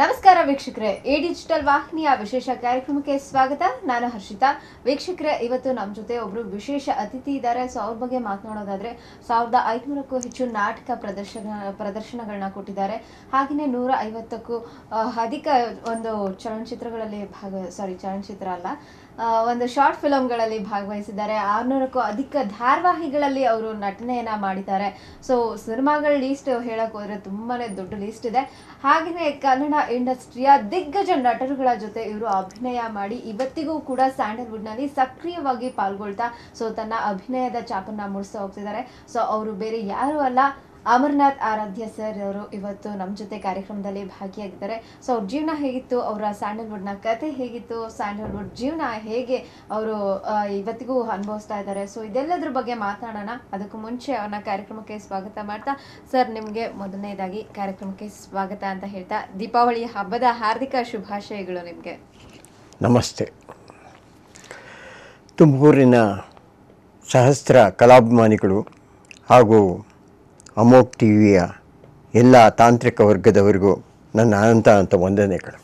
ನಮಸ್ಕಾರ ವೀಕ್ಷಕರೇ A digital ವಾಹಿನಿಯ ವಿಶೇಷ ಕಾರ್ಯಕ್ರಮಕ್ಕೆ ಸ್ವಾಗತ ನಾನು ಹರ್ಷಿತಾ ವೀಕ್ಷಕರೇ ಇವತ್ತು ನಮ್ಮ ಜೊತೆ ಒಬ್ಬರು ವಿಶೇಷ ಅತಿಥಿ ಇದ್ದಾರೆ ಸೊ ಅವ್ರ ಬಗ್ಗೆ ಮಾತನಾಡೋದಾದ್ರೆ ಸಾವಿರದ ಐನೂರಕ್ಕೂ ಹೆಚ್ಚು ನಾಟಕ ಪ್ರದರ್ಶನ ಪ್ರದರ್ಶನಗಳನ್ನ ಕೊಟ್ಟಿದ್ದಾರೆ ಹಾಗೆಯೇ ನೂರ ಐವತ್ತಕ್ಕೂ ಅಧಿಕ ಒಂದು ಚಲನಚಿತ್ರಗಳಲ್ಲಿ ಭಾಗ ಸಾರಿ ಚಲನಚಿತ್ರ ಅಲ್ಲ ಒಂದು ಶಾರ್ಟ್ ಫಿಲಮ್ಗಳಲ್ಲಿ ಭಾಗವಹಿಸಿದ್ದಾರೆ ಆರುನೂರಕ್ಕೂ ಅಧಿಕ ಧಾರಾವಾಹಿಗಳಲ್ಲಿ ಅವರು ನಟನೆಯನ್ನು ಮಾಡಿದ್ದಾರೆ ಸೊ ಸಿನಿಮಾಗಳ ಲೀಸ್ಟ್ ಹೇಳಕ್ಕೆ ಹೋದರೆ ತುಂಬಾ ದೊಡ್ಡ ಲೀಸ್ಟ್ ಇದೆ ಹಾಗೆಯೇ ಕನ್ನಡ ಇಂಡಸ್ಟ್ರಿಯ ದಿಗ್ಗಜ ನಟರುಗಳ ಜೊತೆ ಇವರು ಅಭಿನಯ ಮಾಡಿ ಇವತ್ತಿಗೂ ಕೂಡ ಸ್ಯಾಂಡಲ್ವುಡ್ನಲ್ಲಿ ಸಕ್ರಿಯವಾಗಿ ಪಾಲ್ಗೊಳ್ತಾ ಸೊ ತನ್ನ ಅಭಿನಯದ ಚಾಪನ್ನ ಮೂಡಿಸ್ತಾ ಹೋಗ್ತಿದ್ದಾರೆ ಸೊ ಅವರು ಬೇರೆ ಯಾರೂ ಅಲ್ಲ ಅಮರನಾಥ್ ಆರಾಧ್ಯ ಸರ್ ಅವರು ಇವತ್ತು ನಮ್ಮ ಜೊತೆ ಕಾರ್ಯಕ್ರಮದಲ್ಲಿ ಭಾಗಿಯಾಗಿದ್ದಾರೆ ಸೊ ಅವ್ರ ಜೀವನ ಹೇಗಿತ್ತು ಅವರ ಸ್ಯಾಂಡಲ್ವುಡ್ನ ಕತೆ ಹೇಗಿತ್ತು ಸ್ಯಾಂಡಲ್ವುಡ್ ಜೀವನ ಹೇಗೆ ಅವರು ಇವತ್ತಿಗೂ ಅನುಭವಿಸ್ತಾ ಇದ್ದಾರೆ ಸೊ ಇದೆಲ್ಲದ್ರ ಬಗ್ಗೆ ಮಾತಾಡೋಣ ಅದಕ್ಕೂ ಮುಂಚೆ ಅವನ ಕಾರ್ಯಕ್ರಮಕ್ಕೆ ಸ್ವಾಗತ ಮಾಡ್ತಾ ಸರ್ ನಿಮಗೆ ಮೊದಲನೇದಾಗಿ ಕಾರ್ಯಕ್ರಮಕ್ಕೆ ಸ್ವಾಗತ ಅಂತ ಹೇಳ್ತಾ ದೀಪಾವಳಿ ಹಬ್ಬದ ಹಾರ್ದಿಕ ಶುಭಾಶಯಗಳು ನಿಮಗೆ ನಮಸ್ತೆ ತುಮಕೂರಿನ ಸಹಸ್ರ ಕಲಾಭಿಮಾನಿಗಳು ಹಾಗೂ ಅಮೋಕ್ ಟಿ ವಿಯ ಎಲ್ಲ ತಾಂತ್ರಿಕ ವರ್ಗದವರಿಗೂ ನನ್ನ ಅನಂತ ಅಂತ ಒಂದನೇ ಕಡೆ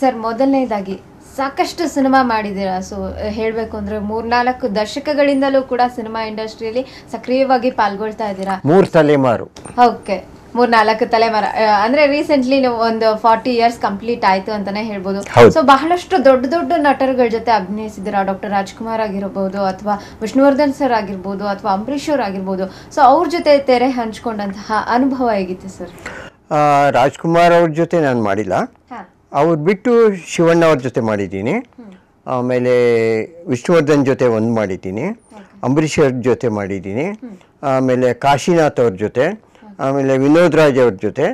ಸರ್ ಮೊದಲನೇದಾಗಿ ಸಾಕಷ್ಟು ಸಿನಿಮಾ ಮಾಡಿದ್ದೀರಾ ಸೊ ಹೇಳಬೇಕು ಅಂದರೆ ಮೂರ್ನಾಲ್ಕು ದಶಕಗಳಿಂದಲೂ ಕೂಡ ಸಿನಿಮಾ ಇಂಡಸ್ಟ್ರಿಯಲ್ಲಿ ಸಕ್ರಿಯವಾಗಿ ಪಾಲ್ಗೊಳ್ತಾ ಇದ್ದೀರಾ ಮೂರು ತಲೆಮಾರು ಓಕೆ ಮೂರ್ನಾಲ್ಕು ತಲೆಮಾರ ಅಂದ್ರೆ ರೀಸೆಂಟ್ಲಿ ಒಂದು ಫಾರ್ಟಿ ಇಯರ್ಸ್ ಕಂಪ್ಲೀಟ್ ಆಯ್ತು ಅಂತಾನೆ ಹೇಳ್ಬೋದು ಸೊ ಬಹಳಷ್ಟು ದೊಡ್ಡ ದೊಡ್ಡ ನಟರುಗಳ ಜೊತೆ ಅಭಿನಯಿಸಿದ್ರ ಡಾಕ್ಟರ್ ರಾಜ್ಕುಮಾರ್ ಆಗಿರ್ಬೋದು ಅಥವಾ ವಿಷ್ಣುವರ್ಧನ್ ಸರ್ ಆಗಿರ್ಬೋದು ಅಥವಾ ಅಂಬರೀಶ್ ಅವ್ರ ಆಗಿರ್ಬೋದು ಸೊ ಅವ್ರ ಜೊತೆ ತೆರೆ ಹಂಚ್ಕೊಂಡಂತಹ ಅನುಭವ ಹೇಗಿತ್ತು ಸರ್ ರಾಜ್ಕುಮಾರ್ ಅವ್ರ ಜೊತೆ ನಾನು ಮಾಡಿಲ್ಲ ಅವ್ರು ಬಿಟ್ಟು ಶಿವಣ್ಣ ಅವ್ರ ಜೊತೆ ಮಾಡಿದ್ದೀನಿ ಆಮೇಲೆ ವಿಷ್ಣುವರ್ಧನ್ ಜೊತೆ ಒಂದು ಮಾಡಿದ್ದೀನಿ ಅಂಬರೀಷ್ ಅವ್ರ ಜೊತೆ ಮಾಡಿದ್ದೀನಿ ಆಮೇಲೆ ಕಾಶಿನಾಥ್ ಅವ್ರ ಜೊತೆ ಆಮೇಲೆ ವಿನೋದ್ ರಾಜ್ ಅವ್ರ ಜೊತೆ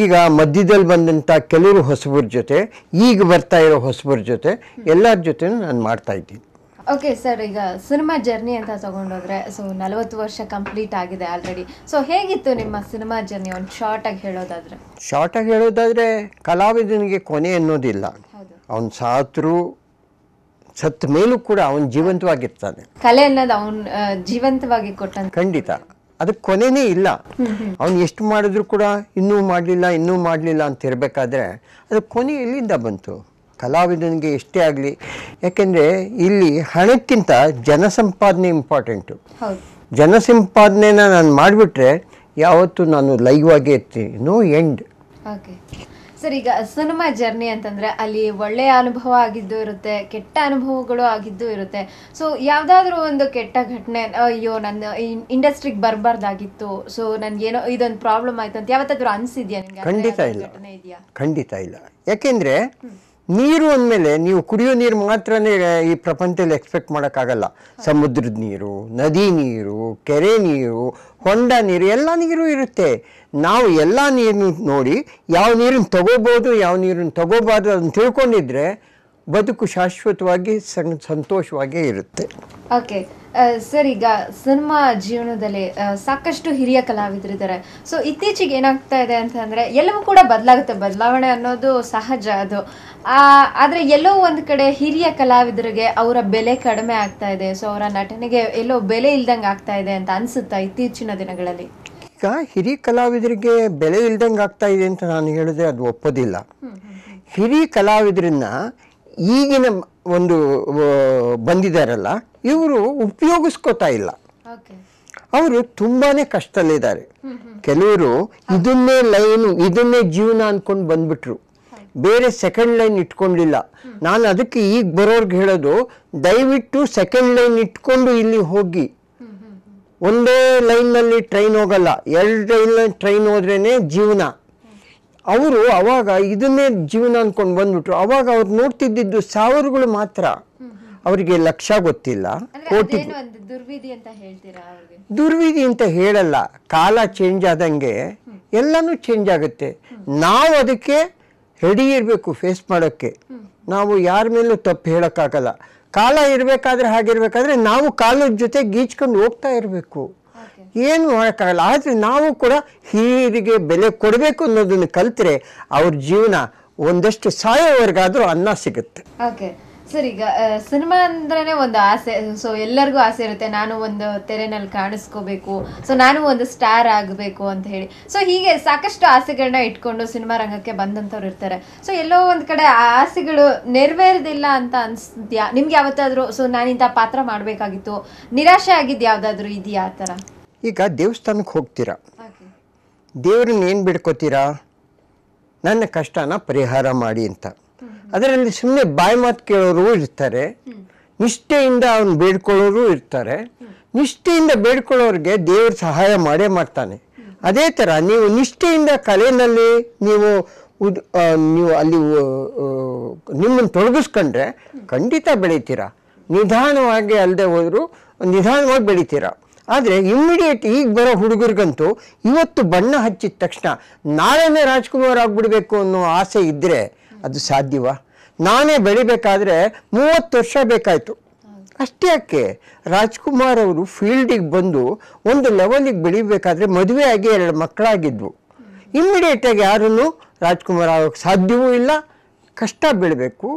ಈಗ ಮಧ್ಯದಲ್ಲಿ ಬಂದಂಥ ಕೆಲವರು ಹೊಸಬ್ರ ಜೊತೆ ಈಗ ಬರ್ತಾ ಇರೋ ಹೊಸಬ್ರ ಜೊತೆ ಎಲ್ಲರ ಜೊತೆ ನಾನು ಮಾಡ್ತಾ ಇದ್ದೀನಿ ಓಕೆ ಸರ್ ಈಗ ಸಿನಿಮಾ ಜರ್ನಿ ಅಂತ ತಗೊಂಡೋದ್ರೆ ಸೊ ನಲವತ್ತು ವರ್ಷ ಕಂಪ್ಲೀಟ್ ಆಗಿದೆ ಆಲ್ರೆಡಿ ಸೊ ಹೇಗಿತ್ತು ನಿಮ್ಮ ಸಿನಿಮಾ ಜರ್ನಿ ಒಂದು ಶಾರ್ಟಾಗಿ ಶಾರ್ಟ್ ಶಾರ್ಟಾಗಿ ಹೇಳೋದಾದ್ರೆ ಕಲಾವಿದನಿಗೆ ಕೊನೆ ಅನ್ನೋದಿಲ್ಲ ಅವನು ಸಾತ್ರು ಸತ್ ಮೇಲೂ ಕೂಡ ಅವನು ಜೀವಂತವಾಗಿರ್ತಾನೆ ಕಲೆ ಅನ್ನೋದು ಅವನು ಜೀವಂತವಾಗಿ ಕೊಟ್ಟ ಖಂಡಿತ ಅದು ಕೊನೆನೇ ಇಲ್ಲ ಅವನು ಎಷ್ಟು ಮಾಡಿದ್ರು ಕೂಡ ಇನ್ನೂ ಮಾಡಲಿಲ್ಲ ಇನ್ನೂ ಮಾಡಲಿಲ್ಲ ಅಂತ ಇರಬೇಕಾದ್ರೆ ಅದು ಕೊನೆ ಇಲ್ಲಿಂದ ಬಂತು ಕಲಾವಿದನಿಗೆ ಎಷ್ಟೇ ಆಗಲಿ ಯಾಕೆಂದರೆ ಇಲ್ಲಿ ಹಣಕ್ಕಿಂತ ಜನಸಂಪಾದನೆ ಇಂಪಾರ್ಟೆಂಟು ಜನಸಂಪಾದನೆನ ನಾನು ಮಾಡಿಬಿಟ್ರೆ ಯಾವತ್ತೂ ನಾನು ಲೈವ್ ಆಗೇ ಇರ್ತೀನಿ ನೋ ಎಂಡ್ ಸರ್ ಈಗ ಸಿನಿಮಾ ಜರ್ನಿ ಅಂತಂದ್ರೆ ಅಲ್ಲಿ ಒಳ್ಳೆಯ ಅನುಭವ ಆಗಿದ್ದು ಇರುತ್ತೆ ಕೆಟ್ಟ ಅನುಭವಗಳು ಆಗಿದ್ದು ಇರುತ್ತೆ ಸೊ ಯಾವ್ದಾದ್ರು ಒಂದು ಕೆಟ್ಟ ಘಟನೆ ಅಯ್ಯೋ ನನ್ನ ಇಂಡಸ್ಟ್ರಿಗೆ ಬರಬಾರ್ದಾಗಿತ್ತು ಸೊ ಏನೋ ಇದೊಂದು ಪ್ರಾಬ್ಲಮ್ ಆಯ್ತು ಅಂತ ಯಾವತ್ತಾದ್ರೂ ಅನ್ಸಿದ್ಯಾ ಖಂಡಿತ ಇಲ್ಲ ಖಂಡಿತ ಇಲ್ಲ ಯಾಕೆಂದ್ರೆ ನೀರು ಅಂದಮೇಲೆ ನೀವು ಕುಡಿಯೋ ನೀರು ಮಾತ್ರನೇ ಈ ಪ್ರಪಂಚದಲ್ಲಿ ಎಕ್ಸ್ಪೆಕ್ಟ್ ಮಾಡೋಕ್ಕಾಗಲ್ಲ ಸಮುದ್ರದ ನೀರು ನದಿ ನೀರು ಕೆರೆ ನೀರು ಹೊಂಡ ನೀರು ಎಲ್ಲ ನೀರು ಇರುತ್ತೆ ನಾವು ಎಲ್ಲ ನೀರನ್ನು ನೋಡಿ ಯಾವ ನೀರನ್ನು ತಗೋಬೋದು ಯಾವ ನೀರನ್ನು ತಗೋಬಾರ್ದು ಅದನ್ನು ತಿಳ್ಕೊಂಡಿದ್ರೆ ಬದುಕು ಶಾಶ್ವತವಾಗಿ ಸಂತೋಷವಾಗೇ ಇರುತ್ತೆ ಓಕೆ ಸರ್ ಈಗ ಸಿನಿಮಾ ಜೀವನದಲ್ಲಿ ಸಾಕಷ್ಟು ಹಿರಿಯ ಕಲಾವಿದರಿದ್ದಾರೆ ಸೊ ಇತ್ತೀಚೆಗೆ ಏನಾಗ್ತಾ ಇದೆ ಅಂತಂದರೆ ಎಲ್ಲವೂ ಕೂಡ ಬದಲಾಗುತ್ತೆ ಬದಲಾವಣೆ ಅನ್ನೋದು ಸಹಜ ಅದು ಆದರೆ ಎಲ್ಲೋ ಒಂದು ಕಡೆ ಹಿರಿಯ ಕಲಾವಿದರಿಗೆ ಅವರ ಬೆಲೆ ಕಡಿಮೆ ಆಗ್ತಾ ಇದೆ ಸೊ ಅವರ ನಟನೆಗೆ ಎಲ್ಲೋ ಬೆಲೆ ಇಲ್ದಂಗೆ ಆಗ್ತಾ ಇದೆ ಅಂತ ಅನಿಸುತ್ತಾ ಇತ್ತೀಚಿನ ದಿನಗಳಲ್ಲಿ ಈಗ ಹಿರಿಯ ಕಲಾವಿದರಿಗೆ ಬೆಲೆ ಇಲ್ದಂಗೆ ಆಗ್ತಾ ಇದೆ ಅಂತ ನಾನು ಹೇಳಿದ್ರೆ ಅದು ಒಪ್ಪೋದಿಲ್ಲ ಹಿರಿಯ ಕಲಾವಿದರನ್ನ ಈಗಿನ ಒಂದು ಬಂದಿದ್ದಾರಲ್ಲ ಇವರು ಉಪಯೋಗಿಸ್ಕೋತಾ ಇಲ್ಲ ಅವರು ತುಂಬಾನೇ ಕಷ್ಟದಲ್ಲಿದ್ದಾರೆ ಕೆಲವರು ಇದನ್ನೇ ಲೈನ್ ಇದನ್ನೇ ಜೀವನ ಅಂದ್ಕೊಂಡು ಬಂದ್ಬಿಟ್ರು ಬೇರೆ ಸೆಕೆಂಡ್ ಲೈನ್ ಇಟ್ಕೊಂಡಿಲ್ಲ ನಾನು ಅದಕ್ಕೆ ಈಗ ಬರೋರ್ಗೆ ಹೇಳೋದು ದಯವಿಟ್ಟು ಸೆಕೆಂಡ್ ಲೈನ್ ಇಟ್ಕೊಂಡು ಇಲ್ಲಿ ಹೋಗಿ ಒಂದೇ ಲೈನ್ನಲ್ಲಿ ಟ್ರೈನ್ ಹೋಗಲ್ಲ ಎರಡು ಲೈನ್ ಟ್ರೈನ್ ಹೋದ್ರೇ ಜೀವನ ಅವರು ಅವಾಗ ಇದನ್ನೇ ಜೀವನ ಅಂದ್ಕೊಂಡು ಬಂದ್ಬಿಟ್ರು ಅವಾಗ ಅವ್ರು ನೋಡ್ತಿದ್ದಿದ್ದು ಸಾವಿರಗಳು ಮಾತ್ರ ಅವರಿಗೆ ಲಕ್ಷ ಗೊತ್ತಿಲ್ಲ ಕೋಟಿ ದುರ್ವಿಧಿ ಅಂತ ಹೇಳಲ್ಲ ಕಾಲ ಚೇಂಜ್ ಆದಂಗೆ ಎಲ್ಲನೂ ಚೇಂಜ್ ಆಗುತ್ತೆ ನಾವು ಅದಕ್ಕೆ ರೆಡಿ ಇರಬೇಕು ಫೇಸ್ ಮಾಡೋಕ್ಕೆ ನಾವು ಯಾರ ಮೇಲೂ ತಪ್ಪು ಹೇಳೋಕ್ಕಾಗಲ್ಲ ಕಾಲ ಇರಬೇಕಾದ್ರೆ ಹಾಗಿರ್ಬೇಕಾದ್ರೆ ನಾವು ಕಾಲದ ಜೊತೆ ಗೀಚ್ಕೊಂಡು ಹೋಗ್ತಾ ಇರಬೇಕು ಏನು ಮಾಡೋಕ್ಕಾಗಲ್ಲ ಆದರೆ ನಾವು ಕೂಡ ಹೀರಿಗೆ ಬೆಲೆ ಕೊಡಬೇಕು ಅನ್ನೋದನ್ನು ಕಲ್ತರೆ ಅವ್ರ ಜೀವನ ಒಂದಷ್ಟು ಸಾಯೋವರೆಗಾದರೂ ಅನ್ನ ಸಿಗುತ್ತೆ ಓಕೆ ಸರ್ ಈಗ ಸಿನಿಮಾ ಅಂದ್ರೆ ಒಂದು ಆಸೆ ಸೊ ಎಲ್ಲರಿಗೂ ಆಸೆ ಇರುತ್ತೆ ನಾನು ಒಂದು ತೆರೆನಲ್ಲಿ ಕಾಣಿಸ್ಕೋಬೇಕು ಸೊ ನಾನು ಒಂದು ಸ್ಟಾರ್ ಆಗಬೇಕು ಅಂತ ಹೇಳಿ ಸೊ ಹೀಗೆ ಸಾಕಷ್ಟು ಆಸೆಗಳನ್ನ ಇಟ್ಕೊಂಡು ಸಿನಿಮಾ ರಂಗಕ್ಕೆ ಬಂದಂತವ್ರು ಇರ್ತಾರೆ ಸೊ ಎಲ್ಲೋ ಒಂದ್ ಕಡೆ ಆ ಆಸೆಗಳು ನೆರವೇರದಿಲ್ಲ ಅಂತ ಅನ್ಸ್ತಿದ್ಯಾ ನಿಮ್ಗೆ ಯಾವತ್ತಾದ್ರೂ ಸೊ ನಾನಿಂತ ಪಾತ್ರ ಮಾಡಬೇಕಾಗಿತ್ತು ನಿರಾಶೆ ಆಗಿದ್ದು ಯಾವ್ದಾದ್ರು ಇದೆಯಾ ಆ ಈಗ ದೇವಸ್ಥಾನಕ್ಕೆ ಹೋಗ್ತೀರಾ ದೇವ್ರನ್ನ ಏನು ಬಿಡ್ಕೋತೀರಾ ನನ್ನ ಕಷ್ಟನ ಪರಿಹಾರ ಮಾಡಿ ಅಂತ ಅದರಲ್ಲಿ ಸುಮ್ಮನೆ ಬಾಯಿ ಮಾತು ಕೇಳೋರು ಇರ್ತಾರೆ ನಿಷ್ಠೆಯಿಂದ ಅವ್ನು ಬೇಡ್ಕೊಳ್ಳೋರು ಇರ್ತಾರೆ ನಿಷ್ಠೆಯಿಂದ ಬೇಡ್ಕೊಳ್ಳೋರಿಗೆ ದೇವ್ರ ಸಹಾಯ ಮಾಡೇ ಮಾಡ್ತಾನೆ ಅದೇ ಥರ ನೀವು ನಿಷ್ಠೆಯಿಂದ ಕಲೆಯಲ್ಲಿ ನೀವು ಉದ್ ನೀವು ಅಲ್ಲಿ ನಿಮ್ಮನ್ನು ತೊಡಗಿಸ್ಕೊಂಡ್ರೆ ಖಂಡಿತ ಬೆಳಿತೀರಾ ನಿಧಾನವಾಗಿ ಅಲ್ಲದೆ ಹೋದರೂ ನಿಧಾನವಾಗಿ ಬೆಳಿತೀರಾ ಆದರೆ ಇಮ್ಮಿಡಿಯೇಟ್ ಈಗ ಬರೋ ಹುಡುಗರಿಗಂತೂ ಇವತ್ತು ಬಣ್ಣ ಹಚ್ಚಿದ ತಕ್ಷಣ ನಾಳೆನೇ ರಾಜ್ಕುಮಾರ್ ಆಗಿಬಿಡಬೇಕು ಅನ್ನೋ ಆಸೆ ಇದ್ದರೆ ಅದು ಸಾಧ್ಯವ ನಾನೇ ಬೆಳಿಬೇಕಾದ್ರೆ ಮೂವತ್ತು ವರ್ಷ ಬೇಕಾಯಿತು ಅಷ್ಟೇ ಯಾಕೆ ರಾಜ್ಕುಮಾರ್ ಅವರು ಫೀಲ್ಡಿಗೆ ಬಂದು ಒಂದು ಲೆವೆಲಿಗೆ ಬೆಳಿಬೇಕಾದ್ರೆ ಮದುವೆ ಆಗಿ ಎರಡು ಮಕ್ಕಳಾಗಿದ್ವು ಇಮ್ಮಿಡಿಯೇಟಾಗಿ ಯಾರೂ ರಾಜ್ಕುಮಾರ್ ಆಗೋಕ್ಕೆ ಸಾಧ್ಯವೂ ಇಲ್ಲ ಕಷ್ಟ ಬೀಳಬೇಕು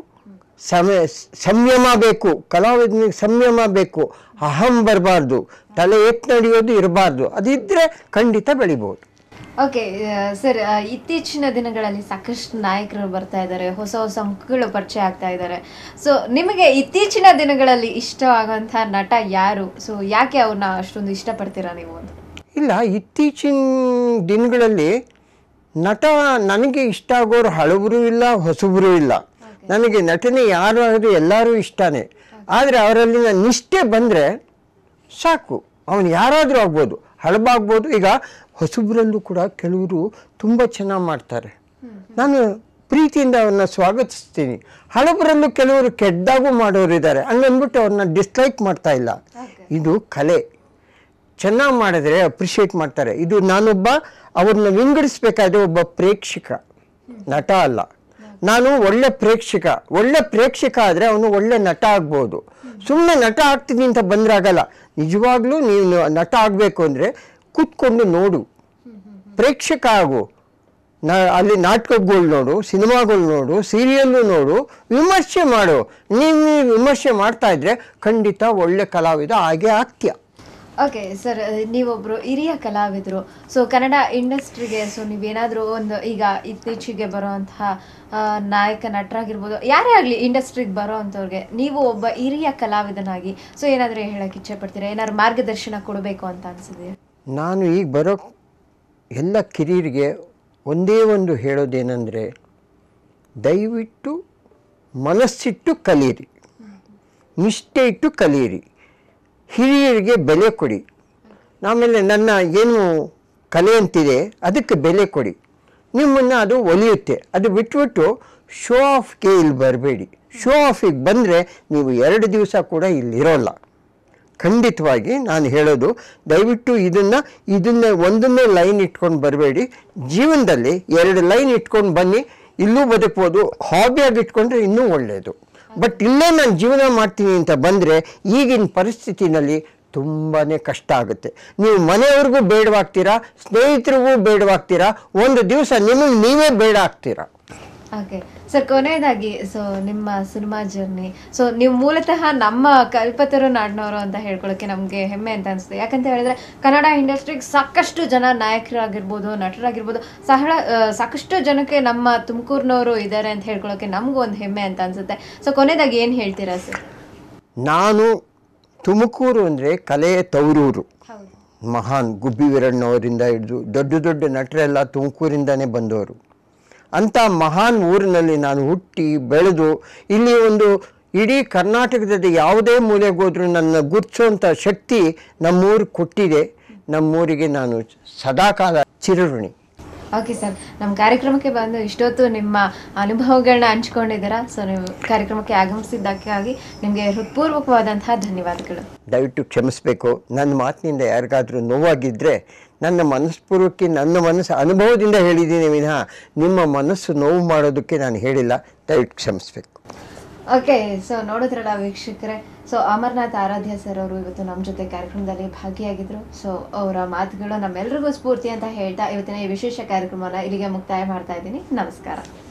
ಸಮಯ ಸಂಯಮ ಬೇಕು ಕಲಾವಿದನಿಗೆ ಸಂಯಮ ಬೇಕು ಅಹಂ ಬರಬಾರ್ದು ತಲೆ ಎತ್ತಿ ನಡೆಯೋದು ಇರಬಾರ್ದು ಅದಿದ್ರೆ ಖಂಡಿತ ಬೆಳಿಬಹುದು ಓಕೆ ಸರ್ ಇತ್ತೀಚಿನ ದಿನಗಳಲ್ಲಿ ಸಾಕಷ್ಟು ನಾಯಕರು ಬರ್ತಾ ಇದ್ದಾರೆ ಹೊಸ ಹೊಸ ಮುಖಗಳು ಪರಿಚಯ ಆಗ್ತಾ ಇದ್ದಾರೆ ಸೊ ನಿಮಗೆ ಇತ್ತೀಚಿನ ದಿನಗಳಲ್ಲಿ ಇಷ್ಟವಾಗುವಂತಹ ನಟ ಯಾರು ಸೊ ಯಾಕೆ ಅವ್ರನ್ನ ಅಷ್ಟೊಂದು ಇಷ್ಟಪಡ್ತೀರಾ ನೀವು ಇಲ್ಲ ಇತ್ತೀಚಿನ ದಿನಗಳಲ್ಲಿ ನಟ ನನಗೆ ಇಷ್ಟ ಆಗೋರು ಹಳಬರು ಇಲ್ಲ ಹೊಸಬರು ಇಲ್ಲ ನನಗೆ ನಟನೆ ಯಾರು ಆದರೂ ಎಲ್ಲರೂ ಇಷ್ಟನೇ ಆದರೆ ಅವರಲ್ಲಿನ ನಿಷ್ಠೆ ಬಂದರೆ ಸಾಕು ಅವನು ಯಾರಾದರೂ ಆಗ್ಬೋದು ಹಳಬಾಗ್ಬೋದು ಈಗ ಹೊಸಬ್ರಲ್ಲೂ ಕೂಡ ಕೆಲವರು ತುಂಬ ಚೆನ್ನಾಗಿ ಮಾಡ್ತಾರೆ ನಾನು ಪ್ರೀತಿಯಿಂದ ಅವ್ರನ್ನ ಸ್ವಾಗತಿಸ್ತೀನಿ ಹಳಬರಲ್ಲೂ ಕೆಲವರು ಕೆಟ್ಟದಾಗೂ ಮಾಡೋರು ಇದ್ದಾರೆ ಹಂಗಂದ್ಬಿಟ್ಟು ಅವ್ರನ್ನ ಡಿಸ್ಲೈಕ್ ಮಾಡ್ತಾ ಇಲ್ಲ ಇದು ಕಲೆ ಚೆನ್ನಾಗಿ ಮಾಡಿದ್ರೆ ಅಪ್ರಿಷಿಯೇಟ್ ಮಾಡ್ತಾರೆ ಇದು ನಾನೊಬ್ಬ ಅವ್ರನ್ನ ವಿಂಗಡಿಸ್ಬೇಕಾದ್ರೆ ಒಬ್ಬ ಪ್ರೇಕ್ಷಕ ನಟ ಅಲ್ಲ ನಾನು ಒಳ್ಳೆ ಪ್ರೇಕ್ಷಕ ಒಳ್ಳೆ ಪ್ರೇಕ್ಷಕ ಆದರೆ ಅವನು ಒಳ್ಳೆ ನಟ ಆಗ್ಬೋದು ಸುಮ್ಮನೆ ನಟ ಆಗ್ತೀನಿ ಅಂತ ಆಗಲ್ಲ ನಿಜವಾಗ್ಲೂ ನೀನು ನಟ ಆಗಬೇಕು ಅಂದರೆ ಕೂತ್ಕೊಂಡು ನೋಡು ಪ್ರೇಕ್ಷಕ ಆಗು ನಾ ಅಲ್ಲಿ ನಾಟಕಗಳು ನೋಡು ಸಿನಿಮಾಗಳು ನೋಡು ಸೀರಿಯಲ್ಲು ನೋಡು ವಿಮರ್ಶೆ ಮಾಡು ನೀವು ವಿಮರ್ಶೆ ಮಾಡ್ತಾ ಇದ್ರೆ ಖಂಡಿತ ಒಳ್ಳೆ ಕಲಾವಿದ ಹಾಗೆ ಆಗ್ತೀಯ ಓಕೆ ಸರ್ ನೀವೊಬ್ಬರು ಹಿರಿಯ ಕಲಾವಿದರು ಸೊ ಕನ್ನಡ ಇಂಡಸ್ಟ್ರಿಗೆ ಸೊ ನೀವೇನಾದರೂ ಒಂದು ಈಗ ಇತ್ತೀಚೆಗೆ ಬರೋವಂತಹ ನಾಯಕ ನಟರಾಗಿರ್ಬೋದು ಯಾರೇ ಆಗಲಿ ಇಂಡಸ್ಟ್ರಿಗೆ ಬರೋ ಅಂಥವ್ರಿಗೆ ನೀವು ಒಬ್ಬ ಹಿರಿಯ ಕಲಾವಿದನಾಗಿ ಸೊ ಏನಾದರೂ ಹೇಳೋಕ್ಕೆ ಇಚ್ಛೆ ಪಡ್ತೀರಾ ಏನಾದ್ರು ಮಾರ್ಗದರ್ಶನ ಕೊಡಬೇಕು ಅಂತ ಅನಿಸಿದೆ ನಾನು ಈಗ ಬರೋ ಎಲ್ಲ ಕಿರಿಯರಿಗೆ ಒಂದೇ ಒಂದು ಹೇಳೋದೇನೆಂದರೆ ದಯವಿಟ್ಟು ಮನಸ್ಸಿಟ್ಟು ಕಲಿಯಿರಿ ನಿಷ್ಠೆ ಇಟ್ಟು ಕಲಿಯಿರಿ ಹಿರಿಯರಿಗೆ ಬೆಲೆ ಕೊಡಿ ಆಮೇಲೆ ನನ್ನ ಏನು ಕಲೆ ಅಂತಿದೆ ಅದಕ್ಕೆ ಬೆಲೆ ಕೊಡಿ ನಿಮ್ಮನ್ನು ಅದು ಒಲಿಯುತ್ತೆ ಅದು ಬಿಟ್ಬಿಟ್ಟು ಶೋ ಆಫ್ಗೆ ಇಲ್ಲಿ ಬರಬೇಡಿ ಶೋ ಆಫಿಗೆ ಬಂದರೆ ನೀವು ಎರಡು ದಿವಸ ಕೂಡ ಇಲ್ಲಿರೋಲ್ಲ ಖಂಡಿತವಾಗಿ ನಾನು ಹೇಳೋದು ದಯವಿಟ್ಟು ಇದನ್ನು ಇದನ್ನೇ ಒಂದನ್ನೇ ಲೈನ್ ಇಟ್ಕೊಂಡು ಬರಬೇಡಿ ಜೀವನದಲ್ಲಿ ಎರಡು ಲೈನ್ ಇಟ್ಕೊಂಡು ಬನ್ನಿ ಇಲ್ಲೂ ಬದುಕ್ಬೋದು ಹಾಬಿಯಾಗಿ ಇಟ್ಕೊಂಡ್ರೆ ಇನ್ನೂ ಒಳ್ಳೆಯದು ಬಟ್ ಇಲ್ಲೇ ನಾನು ಜೀವನ ಮಾಡ್ತೀನಿ ಅಂತ ಬಂದರೆ ಈಗಿನ ಪರಿಸ್ಥಿತಿನಲ್ಲಿ ತುಂಬಾ ಕಷ್ಟ ಆಗುತ್ತೆ ನೀವು ಮನೆಯವ್ರಿಗೂ ಬೇಡವಾಗ್ತೀರಾ ಸ್ನೇಹಿತರಿಗೂ ಬೇಡವಾಗ್ತೀರಾ ಒಂದು ದಿವಸ ನಿಮಗೆ ನೀವೇ ಬೇಡ ಆಗ್ತೀರಾ ಓಕೆ ಸರ್ ಕೊನೆಯದಾಗಿ ಸೊ ನಿಮ್ಮ ಸಿನಿಮಾ ಜರ್ನಿ ಸೊ ನೀವು ಮೂಲತಃ ನಮ್ಮ ಕಲ್ಪತರು ನಾಡಿನವರು ಅಂತ ಹೇಳ್ಕೊಳಕ್ಕೆ ನಮಗೆ ಹೆಮ್ಮೆ ಅಂತ ಅನಿಸುತ್ತೆ ಯಾಕಂತ ಹೇಳಿದ್ರೆ ಕನ್ನಡ ಇಂಡಸ್ಟ್ರಿಗೆ ಸಾಕಷ್ಟು ಜನ ನಾಯಕರಾಗಿರ್ಬೋದು ನಟರಾಗಿರ್ಬೋದು ಸಹಳ ಸಾಕಷ್ಟು ಜನಕ್ಕೆ ನಮ್ಮ ತುಮಕೂರಿನವರು ಇದ್ದಾರೆ ಅಂತ ಹೇಳ್ಕೊಳಕ್ಕೆ ನಮಗೂ ಒಂದು ಹೆಮ್ಮೆ ಅಂತ ಅನಿಸುತ್ತೆ ಸೊ ಕೊನೆಯದಾಗಿ ಏನು ಹೇಳ್ತೀರಾ ಸರ್ ನಾನು ತುಮಕೂರು ಅಂದರೆ ಕಲೆಯ ತವರೂರು ಮಹಾನ್ ಗುಬ್ಬಿ ವೀರಣ್ಣವರಿಂದ ಹಿಡಿದು ದೊಡ್ಡ ದೊಡ್ಡ ನಟರೆಲ್ಲ ತುಮಕೂರಿಂದನೇ ಬಂದವರು ಅಂಥ ಮಹಾನ್ ಊರಿನಲ್ಲಿ ನಾನು ಹುಟ್ಟಿ ಬೆಳೆದು ಇಲ್ಲಿ ಒಂದು ಇಡೀ ಕರ್ನಾಟಕದಲ್ಲಿ ಯಾವುದೇ ಮೂಲೆಗೆ ಹೋದರೂ ನನ್ನ ಗುರ್ತಿಸುವಂಥ ಶಕ್ತಿ ನಮ್ಮೂರಿಗೆ ಕೊಟ್ಟಿದೆ ನಮ್ಮೂರಿಗೆ ನಾನು ಸದಾಕಾಲ ಚಿರಋಣಿ ಓಕೆ ಸರ್ ನಮ್ಮ ಕಾರ್ಯಕ್ರಮಕ್ಕೆ ಬಂದು ಇಷ್ಟೊತ್ತು ನಿಮ್ಮ ಅನುಭವಗಳನ್ನ ಹಂಚ್ಕೊಂಡಿದ್ದೀರಾ ಸೊ ನೀವು ಕಾರ್ಯಕ್ರಮಕ್ಕೆ ಆಗಮಿಸಿದ್ದಕ್ಕಾಗಿ ನಿಮಗೆ ಹೃತ್ಪೂರ್ವಕವಾದಂತಹ ಧನ್ಯವಾದಗಳು ದಯವಿಟ್ಟು ಕ್ಷಮಿಸಬೇಕು ನನ್ನ ಮಾತಿನಿಂದ ಯಾರಿಗಾದರೂ ನೋವಾಗಿದ್ದರೆ ನನ್ನ ಮನಸ್ಪೂರ್ವಕ್ಕೆ ನನ್ನ ಮನಸ್ಸು ಅನುಭವದಿಂದ ಹೇಳಿದ್ದೀನಿ ವಿನಃ ನಿಮ್ಮ ಮನಸ್ಸು ನೋವು ಮಾಡೋದಕ್ಕೆ ನಾನು ಹೇಳಿಲ್ಲ ದಯವಿಟ್ಟು ಕ್ಷಮಿಸಬೇಕು ಓಕೆ ಸೊ ನೋಡಿದ್ರಲ್ಲ ವೀಕ್ಷಕರೇ ಸೊ ಅಮರ್ನಾಥ್ ಆರಾಧ್ಯ ಸರ್ ಅವರು ಇವತ್ತು ನಮ್ಮ ಜೊತೆ ಕಾರ್ಯಕ್ರಮದಲ್ಲಿ ಭಾಗಿಯಾಗಿದ್ರು ಸೊ ಅವರ ಮಾತುಗಳು ನಮ್ಮೆಲ್ಲರಿಗೂ ಸ್ಫೂರ್ತಿ ಅಂತ ಹೇಳ್ತಾ ಇವತ್ತಿನ ಈ ವಿಶೇಷ ಕಾರ್ಯಕ್ರಮವನ್ನು ಇಲ್ಲಿಗೆ ಮುಕ್ತಾಯ ಮಾಡ್ತಾ ಇದ್ದೀನಿ ನಮಸ್ಕಾರ